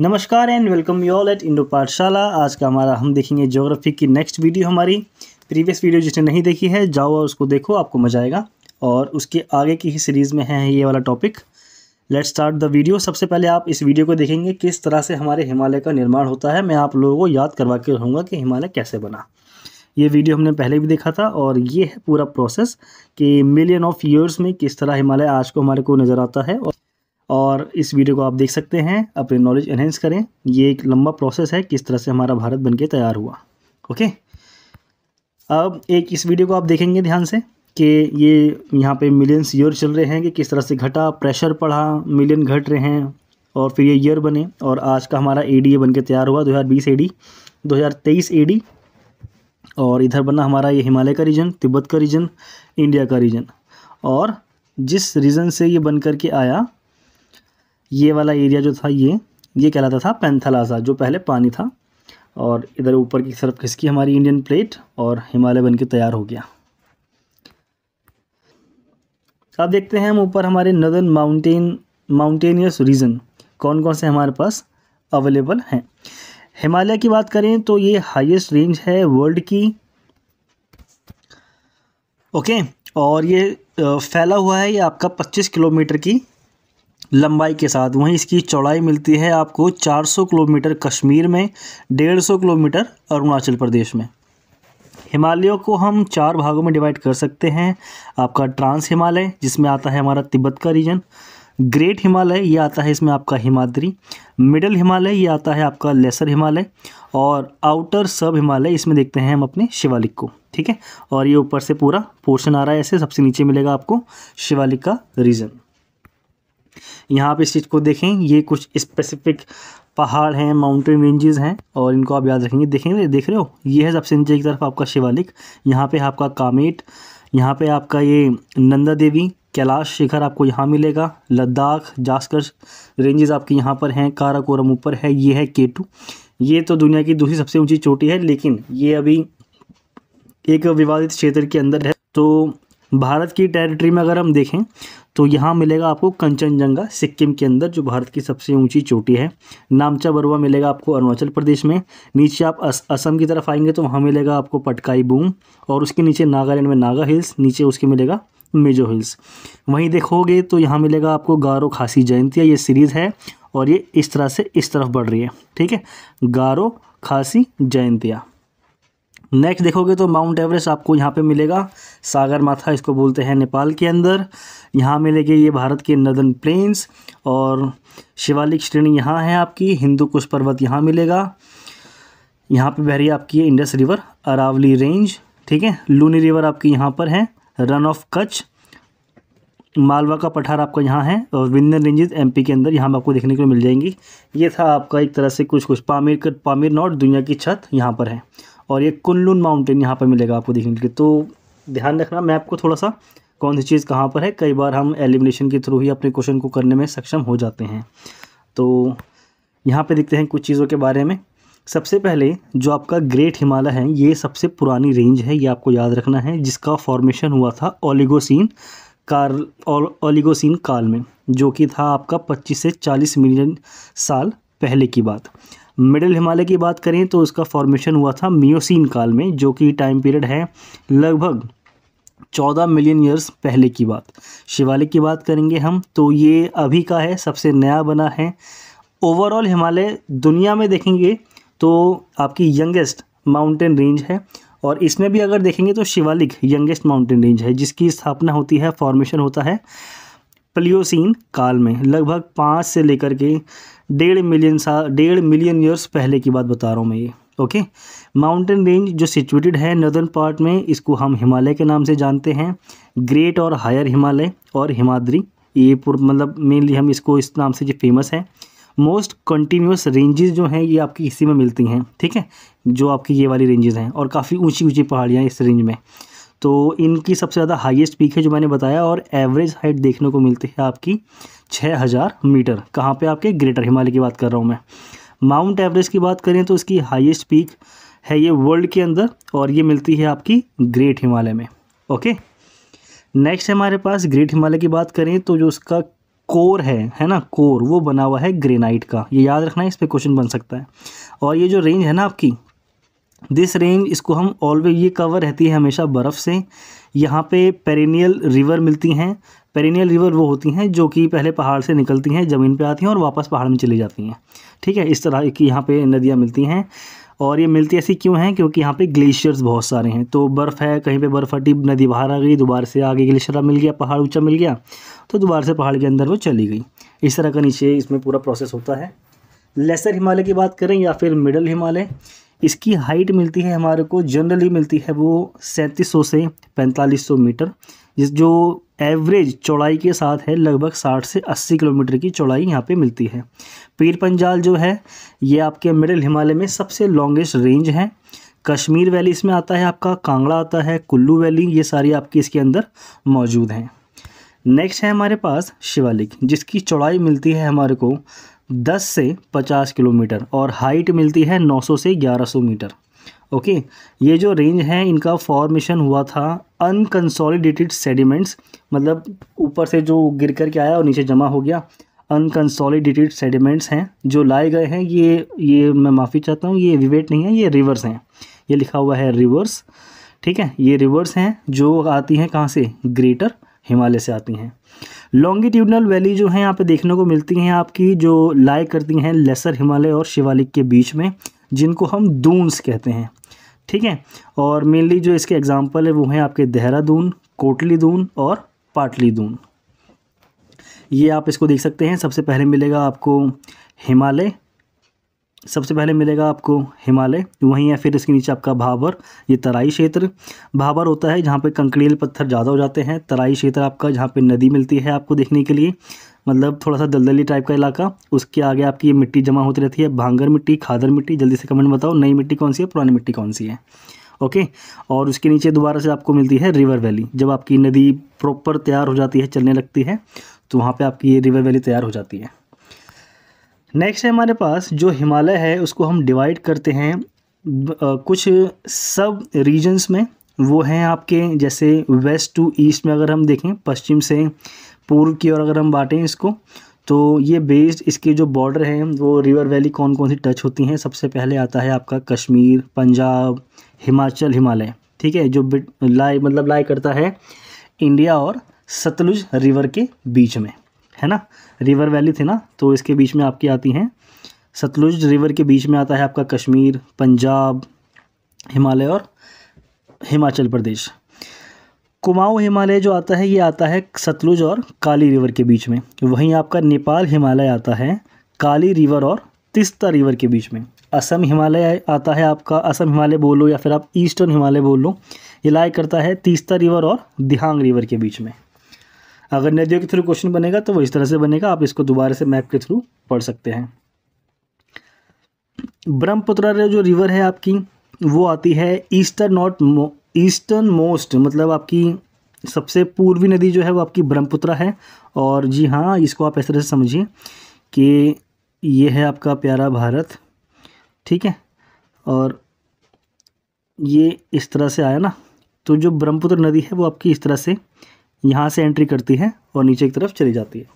नमस्कार and welcome you all at Indo Pathshala आज का हमारा हम देखेंगे ज्योग्राफी की नेक्स्ट वीडियो हमारी प्रीवियस वीडियो जिसने नहीं देखी है जाओ और उसको देखो आपको मजा आएगा और उसके आगे की ही सीरीज़ में है ये वाला topic let's start the video सबसे पहले आप इस वीडियो को देखेंगे किस तरह से हमारे हिमालय का निर्माण होता है मैं आप लोगों को याद करवा के रहूँगा कि हिमालय कैसे बना ये वीडियो हमने पहले भी देखा था और ये है पूरा प्रोसेस कि मिलियन ऑफ ईयर्स में किस तरह हिमालय आज को हमारे को नज़र आता है और और इस वीडियो को आप देख सकते हैं अपने नॉलेज एनहेंस करें ये एक लंबा प्रोसेस है किस तरह से हमारा भारत बन के तैयार हुआ ओके अब एक इस वीडियो को आप देखेंगे ध्यान से कि ये यहाँ पे मिलियंस ईयर चल रहे हैं कि किस तरह से घटा प्रेशर पड़ा मिलियन घट रहे हैं और फिर ये ईयर बने और आज का हमारा ए डी बन के तैयार हुआ 2020 एडी 2023 एडी और इधर बना हमारा ये हिमालय का रीजन तिब्बत का रीजन इंडिया का रीजन और जिस रीजन से ये बन कर के आया ये वाला एरिया जो था ये ये कहलाता था पैंथलासा जो पहले पानी था और इधर ऊपर की तरफ खिसकी हमारी इंडियन प्लेट और हिमालय बन के तैयार हो गया अब तो देखते हैं हम ऊपर हमारे नदन माउंटेन माउंटेनियस रीजन कौन कौन से हमारे पास अवेलेबल हैं हिमालय की बात करें तो ये हाईएस्ट रेंज है वर्ल्ड की ओके और ये फैला हुआ है ये आपका 25 किलोमीटर की लंबाई के साथ वहीं इसकी चौड़ाई मिलती है आपको 400 किलोमीटर कश्मीर में 150 किलोमीटर अरुणाचल प्रदेश में हिमालयों को हम चार भागों में डिवाइड कर सकते हैं आपका ट्रांस हिमालय जिसमें आता है हमारा तिब्बत का रीजन ग्रेट हिमालय ये आता है इसमें आपका हिमाद्री मिडल हिमालय ये आता है आपका लेसर हिमालय और आउटर सब हिमालय इसमें देखते हैं हम अपने शिवालिक को ठीक है और ये ऊपर से पूरा पोर्शन आ रहा है ऐसे सबसे नीचे मिलेगा आपको शिवालिक का रीजन यहाँ पे इस चीज़ को देखें ये कुछ स्पेसिफिक पहाड़ हैं माउंटेन रेंजेस हैं और इनको आप याद रखेंगे देखेंगे देख रहे हो ये है सबसे नीचे की तरफ आपका शिवालिक यहाँ पे आपका कामेट यहाँ पे आपका ये नंदा देवी कैलाश शिखर आपको यहाँ मिलेगा लद्दाख जास्कर रेंजेस आपके यहाँ पर हैं काराकोरम ऊपर है ये है केटू ये तो दुनिया की दूसरी सबसे ऊँची चोटी है लेकिन ये अभी एक विवादित क्षेत्र के अंदर है तो भारत की टेरिटरी में अगर हम देखें तो यहाँ मिलेगा आपको कंचनजंगा सिक्किम के अंदर जो भारत की सबसे ऊंची चोटी है नामचा बरुआ मिलेगा आपको अरुणाचल प्रदेश में नीचे आप अस, असम की तरफ आएंगे तो वहाँ मिलेगा आपको पटकाई बूम और उसके नीचे नागालैंड में नागा हिल्स नीचे उसके मिलेगा मेजो हिल्स वहीं देखोगे तो यहाँ मिलेगा आपको गारो खासी जयंतिया ये सीरीज़ है और ये इस तरह से इस तरफ बढ़ रही है ठीक है गारो खासी जयंतिया नेक्स्ट देखोगे तो माउंट एवरेस्ट आपको यहाँ पे मिलेगा सागर माथा इसको बोलते हैं नेपाल के अंदर यहाँ मिलेगी ये भारत के नदन प्लेन्स और शिवालिक श्रेणी यहाँ है आपकी हिंदू कुश पर्वत यहाँ मिलेगा यहाँ पे बह रही आपकी इंडस रिवर अरावली रेंज ठीक है लूनी रिवर आपकी यहाँ पर है रन ऑफ कच्छ मालवा का पठार आपका यहाँ है और विंधन रेंजेस एमपी के अंदर यहाँ आपको देखने को मिल जाएंगी ये था आपका एक तरह से कुछ कुछ पामीर कर पामीर नॉट दुनिया की छत यहाँ पर है और ये कुल्लून माउंटेन यहाँ पर मिलेगा आपको देखने के लिए तो ध्यान रखना मैं आपको थोड़ा सा कौन सी चीज़ कहाँ पर है कई बार हम एलिमिनेशन के थ्रू ही अपने क्वेश्चन को करने में सक्षम हो जाते हैं तो यहाँ पे देखते हैं कुछ चीज़ों के बारे में सबसे पहले जो आपका ग्रेट हिमालय है ये सबसे पुरानी रेंज है ये आपको याद रखना है जिसका फॉर्मेशन हुआ था ओलिगोसिन कार ओलिगोसिन काल में जो कि था आपका 25 से 40 मिलियन साल पहले की बात मिडिल हिमालय की बात करें तो इसका फॉर्मेशन हुआ था मियोसिन काल में जो कि टाइम पीरियड है लगभग चौदह मिलियन ईयर्स पहले की बात शिवालिक की बात करेंगे हम तो ये अभी का है सबसे नया बना है ओवरऑल हिमालय दुनिया में देखेंगे तो आपकी यंगेस्ट माउंटेन रेंज है और इसमें भी अगर देखेंगे तो शिवालिक यंगेस्ट माउंटेन रेंज है जिसकी स्थापना होती है फॉर्मेशन होता है प्लियोसिन काल में लगभग पाँच से लेकर के डेढ़ मिलियन साल डेढ़ मिलियन ईयर्स पहले की बात बता रहा हूँ मैं ये ओके माउंटेन रेंज जो सिचुएटेड है नदर्न पार्ट में इसको हम हिमालय के नाम से जानते हैं ग्रेट और हायर हिमालय और हिमाद्री ये पूर्व मतलब मेनली हम इसको इस नाम से जो फेमस है मोस्ट कंटिन्यूस रेंजेस जो हैं ये आपकी इसी में मिलती हैं ठीक है जो आपकी ये वाली रेंजेस हैं और काफ़ी ऊंची ऊंची पहाड़ियाँ इस रेंज में तो इनकी सबसे ज़्यादा हाईएस्ट पीक है जो मैंने बताया और एवरेज हाइट देखने को मिलती है आपकी 6000 मीटर कहाँ पे आपके ग्रेटर हिमालय की बात कर रहा हूँ मैं माउंट एवरेस्ट की बात करें तो इसकी हाईएस्ट पीक है ये वर्ल्ड के अंदर और ये मिलती है आपकी ग्रेट हिमालय में ओके नेक्स्ट हमारे पास ग्रेट हिमालय की बात करें तो जो उसका कोर है है ना कोर वो बना हुआ है ग्रेनाइट का ये याद रखना है इस पर क्वेश्चन बन सकता है और ये जो रेंज है ना आपकी दिस रेंज इसको हम ऑलवेज ये कवर रहती है हमेशा बर्फ़ से यहाँ पे पेरेनियल रिवर मिलती हैं पेरेनियल रिवर वो होती हैं जो कि पहले पहाड़ से निकलती हैं ज़मीन पे आती हैं और वापस पहाड़ में चली जाती हैं ठीक है इस तरह की यहाँ पे नदियाँ मिलती हैं और ये मिलती ऐसी क्यों हैं क्योंकि यहाँ पे ग्लेशियर्स बहुत सारे हैं तो बर्फ़ है कहीं पे बर्फ़ हटी नदी बाहर आ गई दोबारा से आगे ग्लेशियर मिल गया पहाड़ ऊँचा मिल गया तो दोबारा से पहाड़ के अंदर वो चली गई इस तरह का नीचे इसमें पूरा प्रोसेस होता है लेसर हिमालय की बात करें या फिर मिडल हिमालय इसकी हाइट मिलती है हमारे को जनरली मिलती है वो सैंतीस से पैंतालीस मीटर जिस जो एवरेज चौड़ाई के साथ है लगभग 60 से 80 किलोमीटर की चौड़ाई यहाँ पे मिलती है पीर पंजाल जो है ये आपके मिडिल हिमालय में सबसे लॉन्गेस्ट रेंज है कश्मीर वैली इसमें आता है आपका कांगड़ा आता है कुल्लू वैली ये सारी आपकी इसके अंदर मौजूद हैं नेक्स्ट है हमारे पास शिवालिक जिसकी चौड़ाई मिलती है हमारे को 10 से 50 किलोमीटर और हाइट मिलती है 900 से 1100 मीटर ओके ये जो रेंज है इनका फॉर्मेशन हुआ था अनकंसोलिडेटेड सेडिमेंट्स मतलब ऊपर से जो गिर कर के आया और नीचे जमा हो गया अनकंसोलिडेटेड सेडिमेंट्स हैं जो लाए गए हैं ये ये मैं माफ़ी चाहता हूँ ये विवेट नहीं है ये रिवर्स हैं ये लिखा हुआ है रिवर्स ठीक है ये रिवर्स हैं जो आती हैं कहाँ से ग्रेटर हिमालय से आती हैं लॉन्गिट्यूडनल वैली जो है यहाँ पे देखने को मिलती हैं आपकी जो लाई करती हैं लेसर हिमालय और शिवालिक के बीच में जिनको हम दूनस कहते हैं ठीक है और मेनली जो इसके एग्जाम्पल है वो हैं आपके देहरादून कोटली दून और पाटली दून ये आप इसको देख सकते हैं सबसे पहले मिलेगा आपको हिमालय सबसे पहले मिलेगा आपको हिमालय वहीं है फिर इसके नीचे आपका भाबर ये तराई क्षेत्र भाबर होता है जहाँ पे कंकड़ील पत्थर ज़्यादा हो जाते हैं तराई क्षेत्र आपका जहाँ पे नदी मिलती है आपको देखने के लिए मतलब थोड़ा सा दलदली टाइप का इलाका उसके आगे आपकी ये मिट्टी जमा होती रहती है भांगर मिट्टी खादर मिट्टी जल्दी से कमेंट बताओ नई मिट्टी कौन सी है पुरानी मिट्टी कौन सी है ओके और उसके नीचे दोबारा से आपको मिलती है रिवर वैली जब आपकी नदी प्रॉपर तैयार हो जाती है चलने लगती है तो वहाँ पर आपकी ये रिवर वैली तैयार हो जाती है नेक्स्ट है हमारे पास जो हिमालय है उसको हम डिवाइड करते हैं कुछ सब रीजन्स में वो हैं आपके जैसे वेस्ट टू ईस्ट में अगर हम देखें पश्चिम से पूर्व की ओर अगर हम बांटें इसको तो ये बेस्ड इसके जो बॉर्डर हैं वो रिवर वैली कौन कौन सी टच होती हैं सबसे पहले आता है आपका कश्मीर पंजाब हिमाचल हिमालय ठीक है जो बिट लाई मतलब लाई करता है इंडिया और सतलुज रिवर के बीच में है ना रिवर वैली थी ना तो इसके बीच में आपकी आती हैं सतलुज रिवर के बीच में आता है आपका कश्मीर पंजाब हिमालय और हिमाचल प्रदेश कुमाऊँ हिमालय जो आता है ये आता है सतलुज और काली रिवर के बीच में वहीं आपका नेपाल हिमालय आता है काली रिवर और तिस्ता रिवर के बीच में असम हिमालय आता है आपका असम हिमालय बोलो या फिर आप ईस्टर्न हिमालय बोल लो ये लाइक करता है तीस्ता रिवर और दिहांग रिवर के बीच में अगर नदियों के थ्रू क्वेश्चन बनेगा तो वो इस तरह से बनेगा आप इसको दोबारा से मैप के थ्रू पढ़ सकते हैं ब्रह्मपुत्रा जो रिवर है आपकी वो आती है ईस्टर्न नॉट ईस्टर्न मोस्ट मतलब आपकी सबसे पूर्वी नदी जो है वो आपकी ब्रह्मपुत्रा है और जी हाँ इसको आप इस तरह से समझिए कि ये है आपका प्यारा भारत ठीक है और ये इस तरह से आया ना तो जो ब्रह्मपुत्र नदी है वो आपकी इस तरह से यहाँ से एंट्री करती है और नीचे की तरफ चली जाती है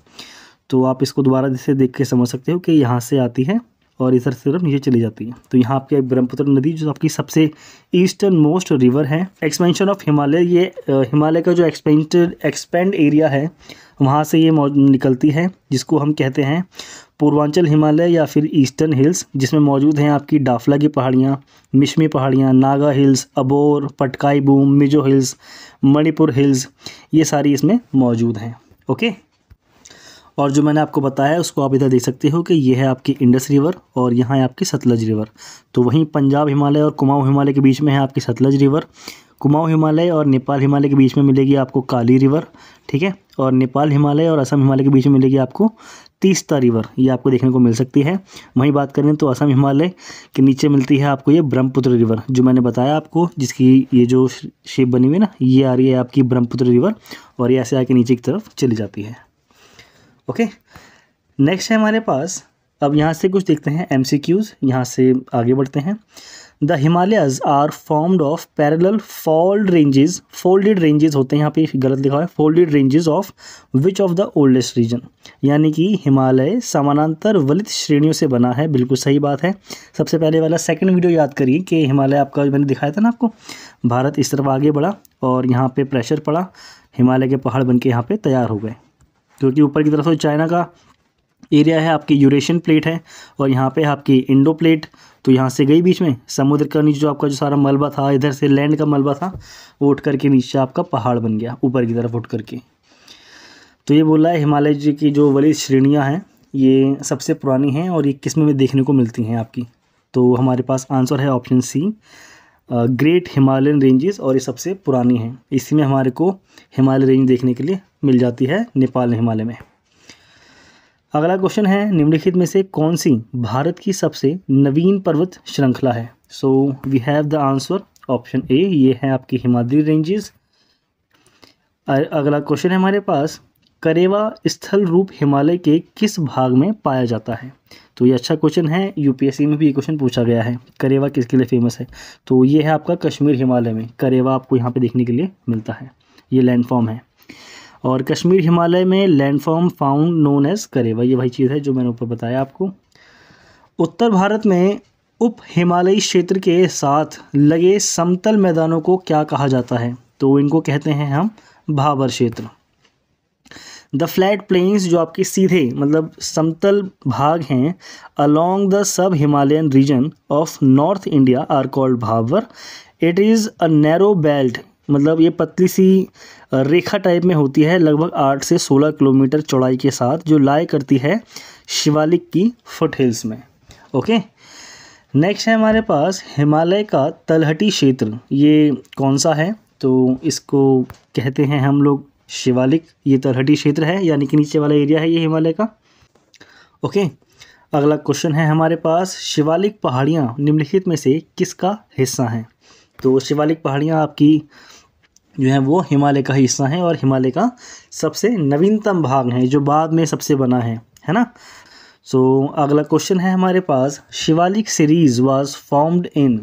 तो आप इसको दोबारा जैसे देख के समझ सकते हो कि यहाँ से आती है और इधर से तरफ नीचे चली जाती है तो यहाँ आपकी ब्रह्मपुत्र नदी जो आपकी सबसे ईस्टर्न मोस्ट रिवर है एक्सपेंशन ऑफ हिमालय ये हिमालय का जो एक्सपेंड एक्सपेंड एरिया है वहाँ से ये निकलती है जिसको हम कहते हैं पूर्वांचल हिमालय या फिर ईस्टर्न हिल्स जिसमें मौजूद हैं आपकी डाफला की पहाड़ियाँ मिशमी पहाड़ियाँ Naga hills Abor Patkai Bum Mizo hills Manipur hills ये सारी इसमें मौजूद हैं ओके और जो मैंने आपको बताया उसको आप इधर देख सकते हो कि ये है आपकी इंडस रिवर और यहाँ है आपकी सतलज रिवर तो वहीं पंजाब हिमालय और कुमाऊँ हिमालय के बीच में है आपकी सतलज रिवर कुमाऊँ हिमालय और नेपाल हिमालय के बीच में मिलेगी आपको काली रिवर ठीक है और नेपाल हिमालय और असम हिमालय के बीच में मिलेगी आपको तीस्ता रिवर ये आपको देखने को मिल सकती है वहीं बात करें तो असम हिमालय के नीचे मिलती है आपको ये ब्रह्मपुत्र रिवर जो मैंने बताया आपको जिसकी ये जो शेप बनी हुई ना ये आ रही है आपकी ब्रह्मपुत्र रिवर और ये ऐसे आके नीचे की तरफ चली जाती है ओके नेक्स्ट है हमारे पास अब यहाँ से कुछ देखते हैं एम सी क्यूज़ यहाँ से आगे बढ़ते हैं the Himalayas are formed of parallel fold ranges folded ranges होते हैं यहाँ पे गलत लिखा है folded ranges of which of the oldest region यानी कि हिमालय समानांतर वलित श्रेणियों से बना है बिल्कुल सही बात है सबसे पहले वाला सेकंड वीडियो याद करिए कि हिमालय आपका मैंने दिखाया था ना आपको भारत इस तरफ आगे बढ़ा और यहाँ पर प्रेशर पड़ा हिमालय के पहाड़ बन के यहाँ पर तैयार हो गए क्योंकि ऊपर की तरफ से चाइना का एरिया है आपकी यूरेशियन प्लेट है और यहाँ पे आपकी इंडो प्लेट तो यहाँ से गई बीच में समुद्र का नीचे जो आपका जो सारा मलबा था इधर से लैंड का मलबा था वो उठ करके नीचे आपका पहाड़ बन गया ऊपर की तरफ उठ करके तो ये बोला है हिमालय जी की जो वली श्रेणियाँ हैं ये सबसे पुरानी हैं और ये किस्म में देखने को मिलती हैं आपकी तो हमारे पास आंसर है option C great Himalayan ranges और ये सबसे पुरानी हैं इसी में हमारे को हिमालय रेंज देखने के लिए मिल जाती है नेपाल हिमालय में अगला क्वेश्चन है निम्नलिखित में से कौन सी भारत की सबसे नवीन पर्वत श्रृंखला है so we have the answer option A ये है आपकी हिमाद्री रेंजेस अगला क्वेश्चन है हमारे पास करेवा स्थल रूप हिमालय के किस भाग में पाया जाता है तो ये अच्छा क्वेश्चन है यूपीएससी में भी ये क्वेश्चन पूछा गया है करेवा किसके लिए फेमस है तो ये है आपका कश्मीर हिमालय में करेवा आपको यहाँ पे देखने के लिए मिलता है ये लैंडफॉर्म है और कश्मीर हिमालय में landform found known as karewa ये वही चीज़ है जो मैंने ऊपर बताया आपको उत्तर भारत में उप हिमालयी क्षेत्र के साथ लगे समतल मैदानों को क्या कहा जाता है तो इनको कहते हैं हम भाबर क्षेत्र द फ्लैट प्लेन्स जो आपके सीधे मतलब समतल भाग हैं along the sub Himalayan region of north India are called bhabar it is a narrow belt मतलब ये पतली सी रेखा टाइप में होती है लगभग आठ से सोलह किलोमीटर चौड़ाई के साथ जो लाए करती है शिवालिक की फुट हिल्स में ओके नेक्स्ट है हमारे पास हिमालय का तलहटी क्षेत्र ये कौन सा है तो इसको कहते हैं हम लोग शिवालिक ये तलहटी क्षेत्र है यानी कि नीचे वाला एरिया है ये हिमालय का ओके अगला क्वेश्चन है हमारे पास शिवालिक पहाड़ियाँ निम्नलिखित में से किसका हिस्सा हैं तो शिवालिक पहाड़ियाँ आपकी जो है वो हिमालय का हिस्सा हैं और हिमालय का सबसे नवीनतम भाग है जो बाद में सबसे बना है है ना सो so, अगला क्वेश्चन है हमारे पास Shivalik series was formed in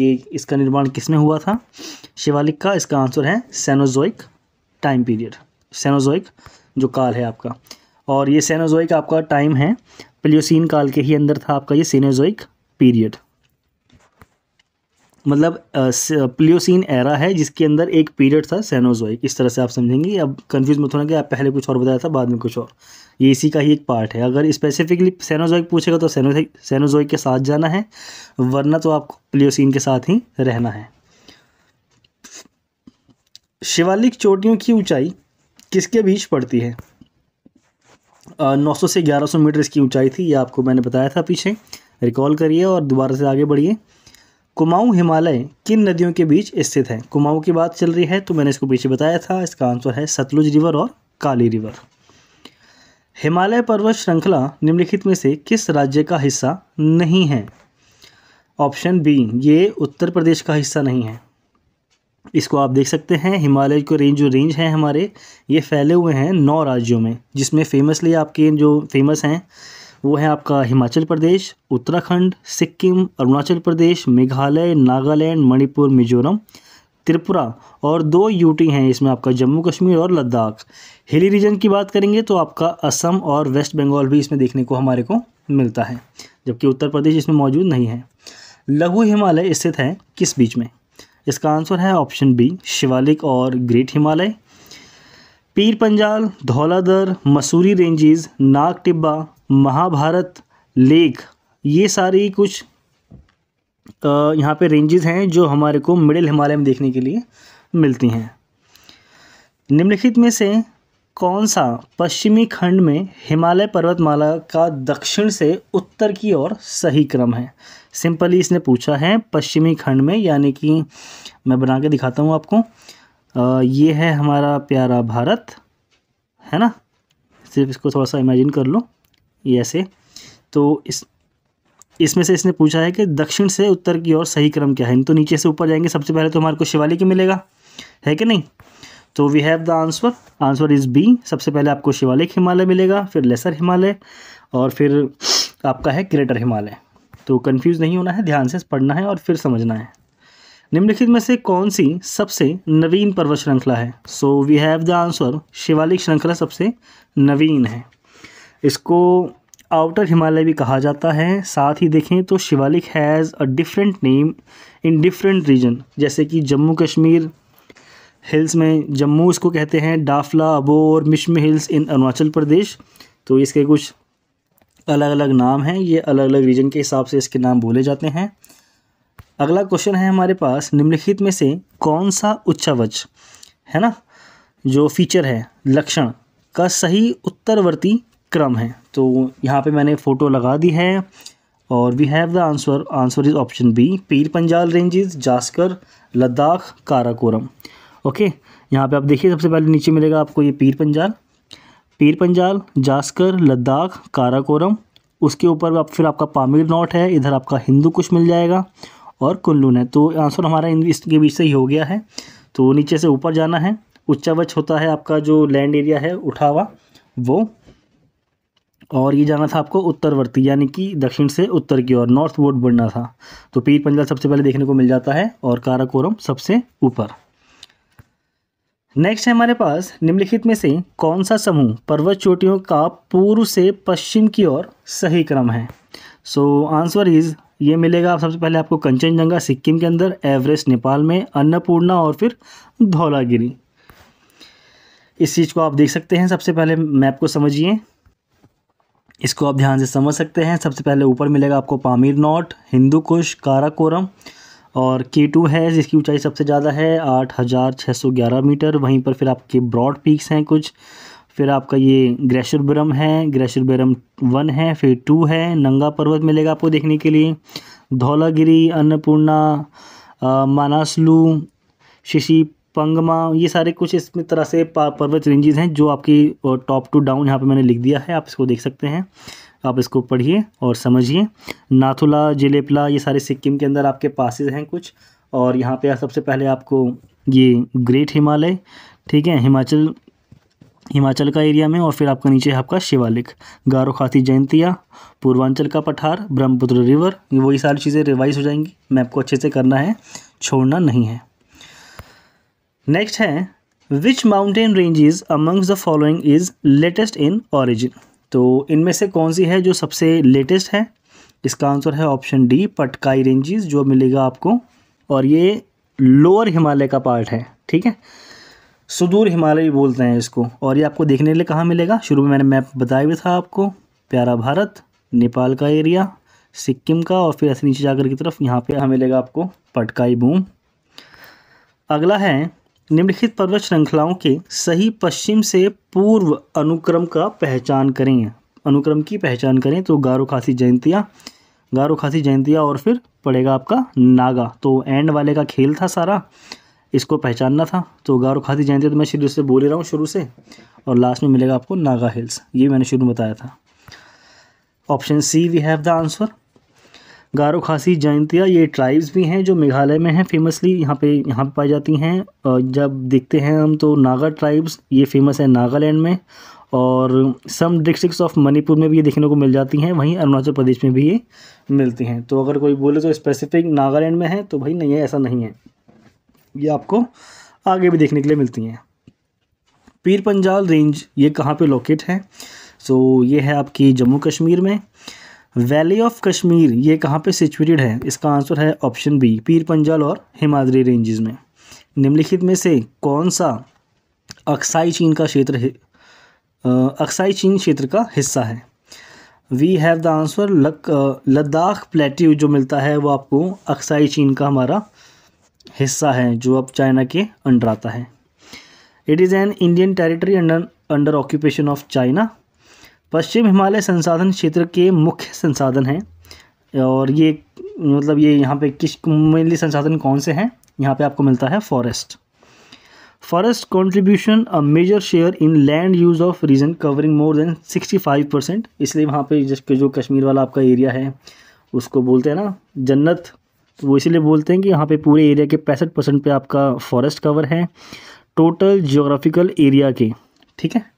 ये इसका निर्माण किसमें हुआ था शिवालिक का इसका आंसर है सेनोजोइक टाइम पीरियड सेनोजोइक जो काल है आपका और ये सेनोजोइक आपका टाइम है प्लियोसिन काल के ही अंदर था आपका ये सेनोजोइक पीरियड मतलब प्लियोसिन एरा है जिसके अंदर एक पीरियड था सेनोजोइक इस तरह से आप समझेंगे अब कन्फ्यूज मत होना कि आप पहले कुछ और बताया था बाद में कुछ और ये इसी का ही एक पार्ट है अगर स्पेसिफिकली सेनोजोइक पूछेगा तो सेनोजोइक के साथ जाना है वरना तो आपको प्लियोसिन के साथ ही रहना है शिवालिक चोटियों की ऊंचाई किसके बीच पड़ती है नौ सौ से ग्यारह सौ मीटर इसकी ऊंचाई थी ये आपको मैंने बताया था पीछे रिकॉल करिए और दोबारा से आगे बढ़िए कुमाऊं हिमालय किन नदियों के बीच स्थित है कुमाऊं की बात चल रही है तो मैंने इसको पीछे बताया था इसका आंसर है सतलुज रिवर और काली रिवर हिमालय पर्वत श्रृंखला निम्नलिखित में से किस राज्य का हिस्सा नहीं है ऑप्शन बी ये उत्तर प्रदेश का हिस्सा नहीं है इसको आप देख सकते हैं हिमालय को रेंज जो रेंज है हमारे ये फैले हुए हैं नौ राज्यों में जिसमें फेमसली आपके जो फेमस हैं वो है आपका हिमाचल प्रदेश उत्तराखंड सिक्किम अरुणाचल प्रदेश मेघालय नागालैंड मणिपुर मिजोरम त्रिपुरा और दो यूटी हैं इसमें आपका जम्मू कश्मीर और लद्दाख हिली रीजन की बात करेंगे तो आपका असम और वेस्ट बंगाल भी इसमें देखने को हमारे को मिलता है जबकि उत्तर प्रदेश इसमें मौजूद नहीं है लघु हिमालय स्थित है किस बीच में इसका आंसर है ऑप्शन बी शिवालिक और ग्रेट हिमालय पीर पंजाल धौलादर मसूरी रेंजेस नाग टिब्बा महाभारत लेख ये सारी कुछ यहाँ पे रेंजेस हैं जो हमारे को मिडिल हिमालय में देखने के लिए मिलती हैं निम्नलिखित में से कौन सा पश्चिमी खंड में हिमालय पर्वतमाला का दक्षिण से उत्तर की ओर सही क्रम है सिंपली इसने पूछा है पश्चिमी खंड में यानी कि मैं बना के दिखाता हूँ आपको आ, ये है हमारा प्यारा भारत है ना सिर्फ इसको थोड़ा सा इमेजिन कर लो ये ऐसे तो इस इसमें से इसने पूछा है कि दक्षिण से उत्तर की ओर सही क्रम क्या है तो नीचे से ऊपर जाएंगे सबसे पहले तो हमारे को शिवालिक ही मिलेगा है कि नहीं तो we have the answer answer is B सबसे पहले आपको शिवालिक हिमालय मिलेगा फिर लेसर हिमालय और फिर आपका है ग्रेटर हिमालय तो कन्फ्यूज़ नहीं होना है ध्यान से पढ़ना है और फिर समझना है निम्नलिखित में से कौन सी सबसे नवीन पर्वत श्रृंखला है so we have the answer Shivalik श्रृंखला सबसे नवीन है इसको आउटर हिमालय भी कहा जाता है साथ ही देखें तो Shivalik has a different name in different region जैसे कि जम्मू कश्मीर हिल्स में जम्मू इसको कहते हैं डाफला अबोर मिशम हिल्स इन अरुणाचल प्रदेश तो इसके कुछ अलग अलग नाम हैं ये अलग अलग रीजन के हिसाब से इसके नाम बोले जाते हैं अगला क्वेश्चन है हमारे पास निम्नलिखित में से कौन सा उच्चावच है ना जो फीचर है लक्षण का सही उत्तरवर्ती क्रम है तो यहाँ पे मैंने फ़ोटो लगा दी है और we have the answer answer is option B Pir Panjal ranges Zaskar Ladakh Karakoram okay यहाँ पे आप देखिए सबसे पहले नीचे मिलेगा आपको ये पीर पंजाल पीर पंजाल जास्कर लद्दाख काराकोरम उसके ऊपर आप फिर आपका पामिर नॉट है इधर आपका हिंदू कुछ मिल जाएगा और कुल्लून है तो आंसर हमारा इन इसके बीच से ही हो गया है तो नीचे से ऊपर जाना है उच्चावच होता है आपका जो लैंड एरिया है उठावा वो और ये जाना था आपको उत्तरवर्ती यानी कि दक्षिण से उत्तर की ओर नॉर्थ वोट बढ़ना था तो पीर पंजाल सबसे पहले देखने को मिल जाता है और काराकोरम सबसे ऊपर नेक्स्ट है हमारे पास निम्नलिखित में से कौन सा समूह पर्वत चोटियों का पूर्व से पश्चिम की ओर सही क्रम है सो आंसर इज ये मिलेगा आप सबसे पहले आपको कंचनजंगा सिक्किम के अंदर एवरेस्ट नेपाल में अन्नपूर्णा और फिर धौलागिरी इस चीज़ को आप देख सकते हैं सबसे पहले मैप को समझिए इसको आप ध्यान से समझ सकते हैं सबसे पहले ऊपर मिलेगा आपको पामीर नॉट हिंदू कुश काराकोरम और के टू है जिसकी ऊंचाई सबसे ज़्यादा है आठ हज़ार छः सौ ग्यारह मीटर वहीं पर फिर आपके ब्रॉड पीक्स हैं कुछ फिर आपका ये ग्रेशरबरम है ग्रेशरबरम वन है फिर टू है नंगा पर्वत मिलेगा आपको देखने के लिए धौलागिरी अन्नपूर्णा मानासलू शशि पंगमा ये सारे कुछ इसमें तरह से पर्वत रेंजेज़ हैं जो आपकी टॉप टू डाउन यहाँ पे मैंने लिख दिया है आप इसको देख सकते हैं आप इसको पढ़िए और समझिए नाथुला जिलेपला ये सारे सिक्किम के अंदर आपके पासिस हैं कुछ और यहाँ पे सबसे पहले आपको ये ग्रेट हिमालय ठीक है हिमाचल हिमाचल का एरिया में और फिर आपका नीचे आपका शिवालिक गारो खाती जयंतिया पूर्वांचल का पठार ब्रह्मपुत्र रिवर वही सारी चीज़ें रिवाइज हो जाएंगी मैं आपको अच्छे से करना है छोड़ना नहीं है नेक्स्ट है which mountain ranges amongst the following is latest in origin तो इनमें से कौन सी है जो सबसे लेटेस्ट है इसका आंसर है ऑप्शन डी पटकाई रेंजेस जो मिलेगा आपको और ये लोअर हिमालय का पार्ट है ठीक है सुदूर हिमालय भी बोलते हैं इसको और ये आपको देखने के लिए कहाँ मिलेगा शुरू में मैंने मैप बताया भी था आपको प्यारा भारत नेपाल का एरिया सिक्किम का और फिर ऐसे नीचे जाकर की तरफ यहाँ पे यहाँ मिलेगा आपको पटकाई बूम अगला है निम्नलिखित पर्वत श्रृंखलाओं के सही पश्चिम से पूर्व अनुक्रम का पहचान करें अनुक्रम की पहचान करें तो गारो खासी जयंतिया गारो खासी जयंतिया और फिर पड़ेगा आपका नागा तो एंड वाले का खेल था सारा इसको पहचानना था तो गारो खासी जयंती तो मैं शुरू से बोल ही रहा हूँ शुरू से और लास्ट में मिलेगा आपको नागा हिल्स ये मैंने शुरू में बताया था option C we have the answer Garo Khasi Jaintia ये ट्राइब्स भी हैं जो मेघालय में हैं फेमसली यहाँ पे यहाँ पे पाई जाती हैं जब देखते हैं हम तो नागा ट्राइब्स ये फेमस है नागालैंड में और सम डिस्ट्रिक्स ऑफ मणिपुर में भी ये देखने को मिल जाती हैं वहीं अरुणाचल प्रदेश में भी ये मिलती हैं तो अगर कोई बोले तो स्पेसिफिक नागालैंड में है तो भाई नहीं है ऐसा नहीं है ये आपको आगे भी देखने के लिए मिलती हैं पीर पंजाल रेंज ये कहाँ पे लोकेट है सो so, ये है आपकी जम्मू कश्मीर में वैली ऑफ कश्मीर ये कहाँ पे सिचुएटेड है इसका आंसर है ऑप्शन बी पीर पंजाल और हिमाद्री रेंजेस में निम्नलिखित में से कौन सा अक्साई चीन का क्षेत्र अक्साई चीन क्षेत्र का हिस्सा है वी हैव द आंसर लक लद्दाख प्लेट्यू जो मिलता है वो आपको अक्साई चीन का हमारा हिस्सा है जो अब चाइना के अंडर आता है it is an Indian territory under under occupation of China पश्चिम हिमालय संसाधन क्षेत्र के मुख्य संसाधन हैं और ये मतलब ये यहाँ पे किस मेनली संसाधन कौन से हैं यहाँ पे आपको मिलता है forest forest contribution a major share in land use of region covering more than sixty five percent इसलिए वहाँ पे जिसके जो कश्मीर वाला आपका एरिया है उसको बोलते हैं ना जन्नत तो वो इसीलिए बोलते हैं कि यहाँ पे पूरे एरिया के पैंसठ परसेंट आपका फॉरेस्ट कवर है टोटल जियोग्राफिकल एरिया के ठीक है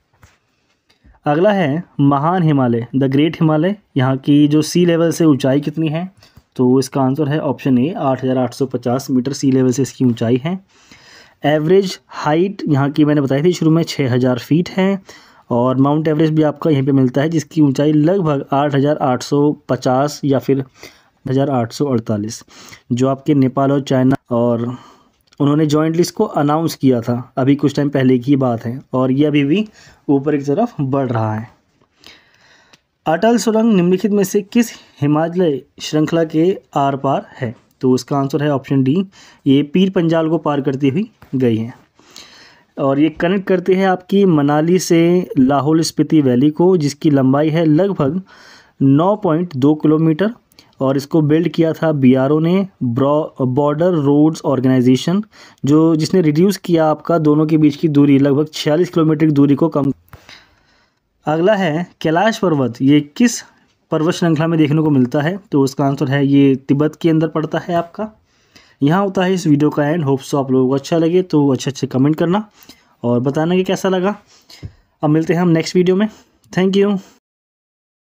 अगला है महान हिमालय द ग्रेट हिमालय यहाँ की जो सी लेवल से ऊंचाई कितनी है तो इसका आंसर है option A 8,850 metre sea level से इसकी ऊंचाई है एवरेज हाइट यहाँ की मैंने बताई थी शुरू में 6,000 फीट है और माउंट एवरेस्ट भी आपका यहीं पे मिलता है जिसकी ऊंचाई लगभग 8,850 या फिर अड़तालीस जो आपके नेपाल और चाइना और उन्होंने जॉइंट लिस्ट को अनाउंस किया था अभी कुछ टाइम पहले की बात है और ये अभी भी ऊपर की तरफ बढ़ रहा है अटल सुरंग निम्नलिखित में से किस हिमालय श्रृंखला के आर पार है तो उसका आंसर है ऑप्शन डी ये पीर पंजाल को पार करती हुई गई है और ये कनेक्ट करती है आपकी मनाली से लाहौल स्पीति वैली को जिसकी लंबाई है लगभग 9.2 किलोमीटर और इसको बिल्ड किया था बीआरओ ने बॉर्डर रोड्स ऑर्गेनाइजेशन जो जिसने रिड्यूस किया आपका दोनों के बीच की दूरी लगभग छियालीस किलोमीटर की दूरी को कम अगला है कैलाश पर्वत ये किस पर्वत श्रृंखला में देखने को मिलता है तो उसका आंसर है ये तिब्बत के अंदर पड़ता है आपका यहाँ होता है इस वीडियो का एंड होप्स आप लोगों को अच्छा लगे तो अच्छे अच्छे कमेंट करना और बताना कि कैसा लगा अब मिलते हैं हम नेक्स्ट वीडियो में थैंक यू